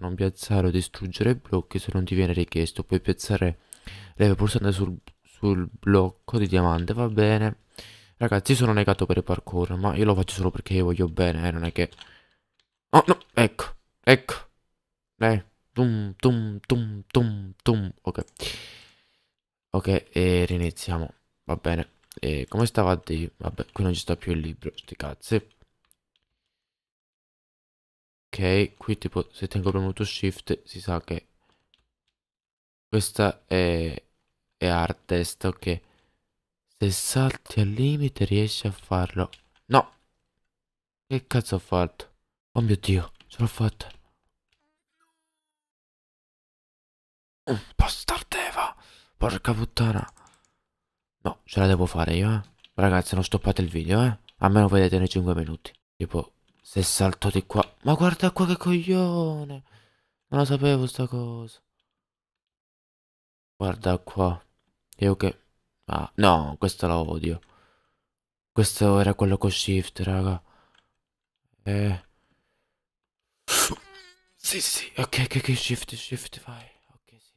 non piazzare o distruggere blocchi se non ti viene richiesto. Puoi piazzare leve pulsante sul, sul blocco di diamante, va bene. Ragazzi, sono negato per il parkour, ma io lo faccio solo perché io voglio bene, eh, non è che... Oh, no, ecco, ecco. Eh, tum, tum, tum, tum, tum, ok. Ok, e riniziamo, va bene. E come stava a dire... Vabbè, qui non ci sta più il libro, sti cazzi. Ok, qui tipo se tengo premuto shift si sa che questa è, è hardest, ok. Se salti al limite riesci a farlo. No! Che cazzo ho fatto? Oh mio Dio, ce l'ho fatta. Un bastardeva! Porca puttana! No, ce la devo fare io, eh. Ragazzi, non stoppate il video, eh. Almeno vedete nei 5 minuti. Tipo, se salto di qua. Ma guarda qua che coglione. Non lo sapevo sta cosa. Guarda qua. Io che... Ah, no, questo lo odio. Questo era quello con shift, raga. Eh... Sì, sì, ok, che ok, shift, shift, vai. Ok, sì.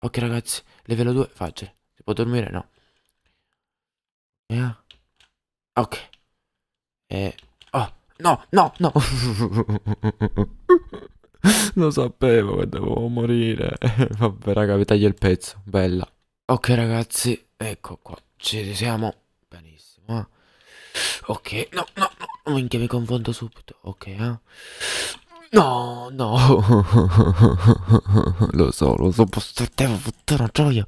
Ok, ragazzi, livello 2, facile. Si può dormire? No. Yeah. Ok. E... Oh, no, no, no! Lo sapevo che dovevo morire. Vabbè, raga, vi taglio il pezzo. Bella. Ok, ragazzi, ecco qua. Ci siamo. Benissimo. Eh? Ok, no, no, no. Minchia, oh, mi confondo subito. Ok, eh. No, no. lo so, lo so. Devo buttare una gioia.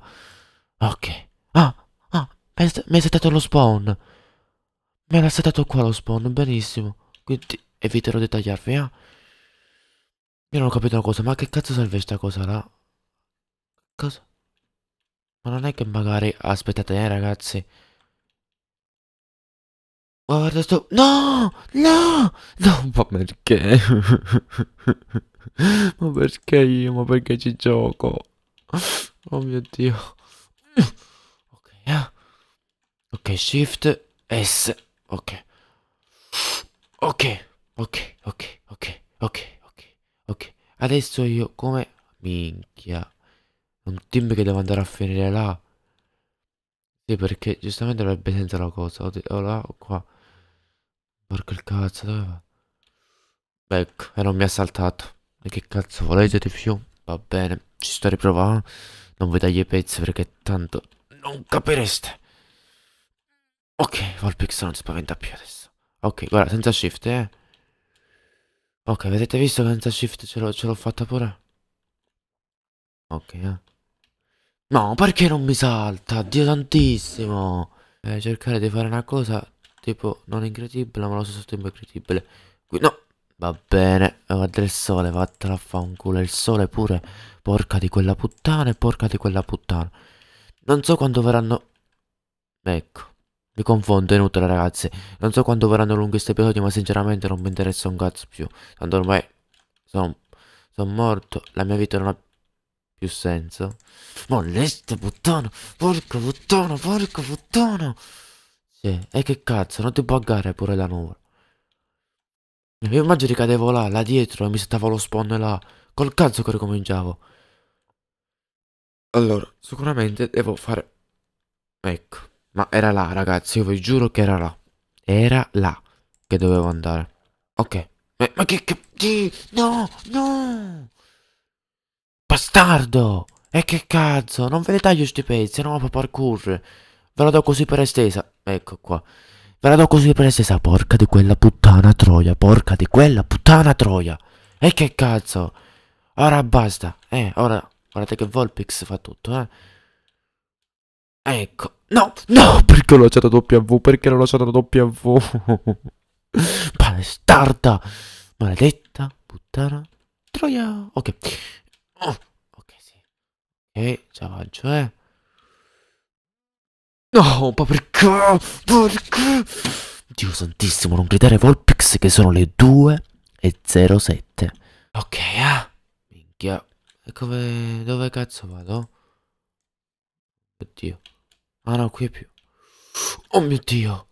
Ok. Ah, ah. Mi è saltato lo spawn. Me l'ha settato qua lo spawn, benissimo. Quindi eviterò di tagliarvi, eh. Io non ho capito una cosa, ma che cazzo serve sta cosa là? Cosa? Ma non è che magari... Aspettate, eh, ragazzi. Guarda sto... No! No! No, ma perché? ma perché io? Ma perché ci gioco? Oh mio Dio. Ok, eh. Ok, shift S ok. Ok, ok, ok, ok, ok, ok, ok. Adesso io come... Minchia. Non dimmi che devo andare a finire là. Sì, perché giustamente avrebbe senza la cosa. O, o oh, là o qua. Porca il cazzo, dove va? Ecco, e non mi ha saltato. E che cazzo volete di più? Va bene, ci sto riprovando. Non vi taglio i pezzi perché tanto non capireste. Ok, Volpix non si spaventa più adesso. Ok, guarda, senza shift, eh. Ok, avete visto che senza shift ce l'ho fatta pure? Ok, eh. No, perché non mi salta? Dio tantissimo. Eh, cercare di fare una cosa tipo non incredibile, ma lo stesso tempo incredibile. Qui, no. Va bene, guarda il sole, vattela a fa un culo. Il sole pure, porca di quella puttana e porca di quella puttana. Non so quando verranno... Ecco. Mi confondo, è inutile ragazzi. Non so quanto verranno lunghi questi episodi, ma sinceramente non mi interessa un cazzo più. Tanto ormai sono sono morto, la mia vita non ha più senso. Moleste puttano, porco puttana, porco puttana. Sì, e che cazzo, non ti buggare pure la nuvola. Io immagino che cadevo là, là dietro, e mi stava lo spawn là. Col cazzo che ricominciavo. Allora, sicuramente devo fare... Ecco. Ma era là, ragazzi, io vi giuro che era là. Era là che dovevo andare. Ok. Ma, ma che, che... No, no! Bastardo! E che cazzo? Non ve ne taglio sti pezzi, no, fa parkour. Ve la do così per estesa. Ecco qua. Ve la do così per estesa. Porca di quella puttana troia. Porca di quella puttana troia. E che cazzo? Ora basta. Eh, ora... Guardate che Volpix fa tutto, eh. Ecco. No, no, perché ho lasciato W? Perché l'ho lasciato W? Palestarda! Maledetta, puttana, troia! Ok. Oh, ok, sì. Ok, ciavaggio, eh. No, ma perché? Perché? Dio santissimo, non gridare Volpix che sono le 2 e 07. Ok, ah. Minchia. E come... dove cazzo vado? Oddio. Ah no, qui è più. Oh mio dio.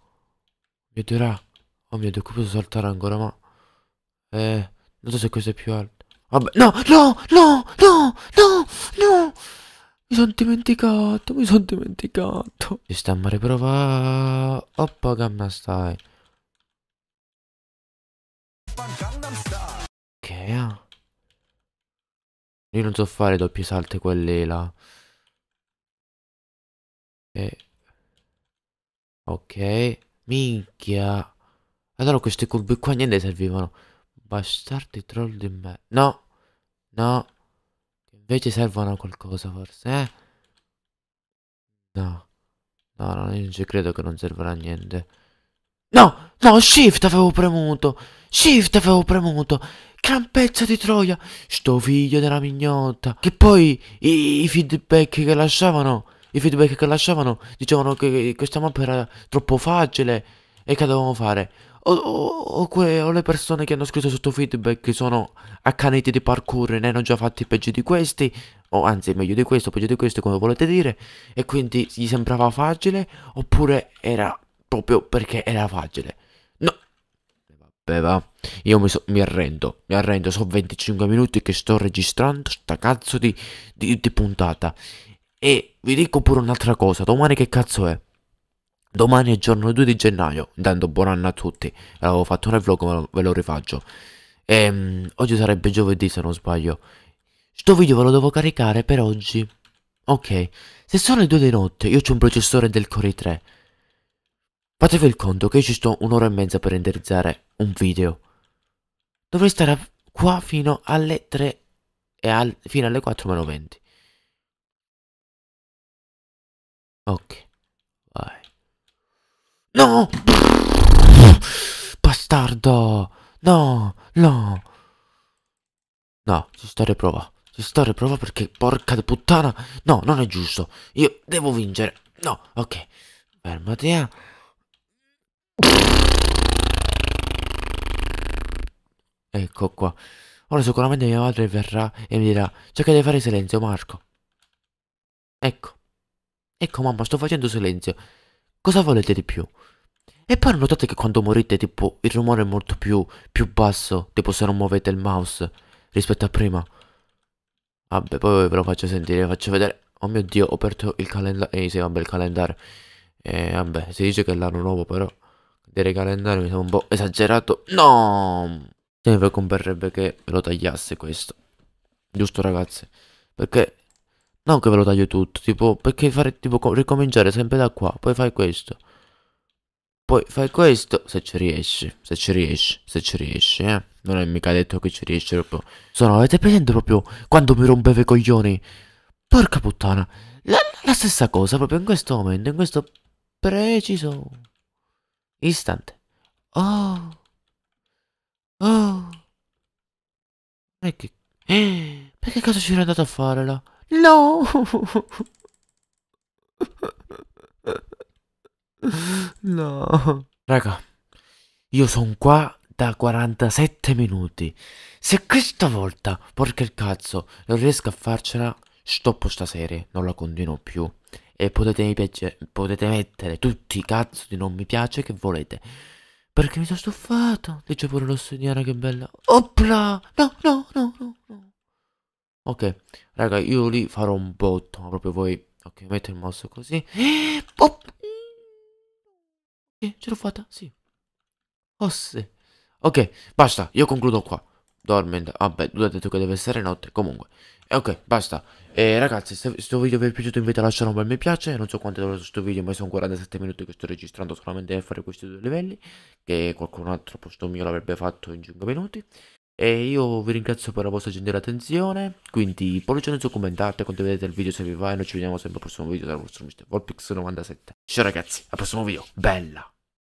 Mio dio, raga. Oh mio dio, qui posso saltare ancora, ma... Eh, non so se questo è più alto. Vabbè, no, no, no, no, no, no. Mi sono dimenticato, mi sono dimenticato. Ci stiamo a riprovare. Oppa, gamma stai. Ok, eh. Io non so fare doppi salti quelli là. E... Ok. Minchia. Allora questi colbe qua niente servivano. Bastardi troll di me. No. No. Invece servono a qualcosa forse, eh? No. No, non ci credo che non servirà a niente. No, no, shift avevo premuto. Shift avevo premuto. Gran pezzo di troia. Sto figlio della mignotta. Che poi i, i feedback che lasciavano i feedback che lasciavano dicevano che questa mappa era troppo facile e che dovevamo fare. O, o, o, que, o le persone che hanno scritto sotto feedback che sono accaniti di parkour e ne hanno già fatti peggio di questi, o anzi meglio di questo, peggio di questo come volete dire, e quindi gli sembrava facile oppure era proprio perché era facile. No, vabbè va, io mi, so, mi arrendo, mi arrendo, sono 25 minuti che sto registrando sta cazzo di, di, di puntata. E vi dico pure un'altra cosa, domani che cazzo è? Domani è giorno 2 di gennaio, dando buon anno a tutti, L'avevo fatto nel vlog ma ve lo rifaccio. E, um, oggi sarebbe giovedì se non sbaglio. Sto video ve lo devo caricare per oggi. Ok, se sono le 2 di notte, io ho un processore del Core 3. Fatevi il conto che io ci sto un'ora e mezza per renderizzare un video. Dovrei stare qua fino alle 3 e al, fino alle 4 meno 20. Ok, vai. No! Bastardo! No, no. No, ci sto a riprova. Ci sto a riprova perché porca di puttana. No, non è giusto. Io devo vincere. No, ok. Fermati, eh. Ecco qua. Ora sicuramente mia madre verrà e mi dirà, cerca di fare silenzio Marco. Ecco. Ecco mamma, sto facendo silenzio. Cosa volete di più? E poi notate che quando morite, tipo, il rumore è molto più, più basso, tipo se non muovete il mouse, rispetto a prima. Vabbè, poi ve lo faccio sentire, ve faccio vedere. Oh mio Dio, ho aperto il calendario. Ehi, sì, vabbè, il calendario. Eh, vabbè, si dice che è l'anno nuovo, però... Dire calendario mi sembra un po' esagerato. No! Se mi converrebbe che ve lo tagliasse questo. Giusto, ragazzi? Perché non che ve lo taglio tutto, tipo, perché fare, tipo, ricominciare sempre da qua, poi fai questo. Poi fai questo, se ci riesci, se ci riesci, se ci riesci, eh. Non è mica detto che ci riesci proprio. Sono, avete presente proprio quando mi rompeva i coglioni? Porca puttana. La, la stessa cosa, proprio in questo momento, in questo preciso istante. Oh. Oh. E che... Eh, perché cosa ci ero andato a fare là? No! No. Raga, io sono qua da 47 minuti. Se questa volta, porca il cazzo, non riesco a farcela, stoppo sta serie, non la continuo più. E potete, piace, potete mettere tutti i cazzo di non mi piace che volete. Perché mi sono stufato. Dice pure lo signore che bella. Oppla! No, no, no, no, no. Ok, raga, io lì farò un botto, ma proprio voi... Ok, metto il mouse così. Pop! Eh, ce l'ho fatta, sì. Osse. Ok, basta, io concludo qua. Dormendo. vabbè, lui ha detto che deve essere notte, comunque. E ok, basta. E ragazzi, se questo video vi è piaciuto invito a lasciare un bel mi piace. Non so quanto è durato questo video, ma sono 47 minuti che sto registrando solamente per fare questi due livelli. Che qualcun altro posto mio l'avrebbe fatto in 5 minuti. E io vi ringrazio per la vostra gentile attenzione, quindi pollice in su, commentate, condividete il video se vi va e noi ci vediamo sempre al prossimo video dal vostro Mr. Volpix97. Ciao ragazzi, al prossimo video, bella!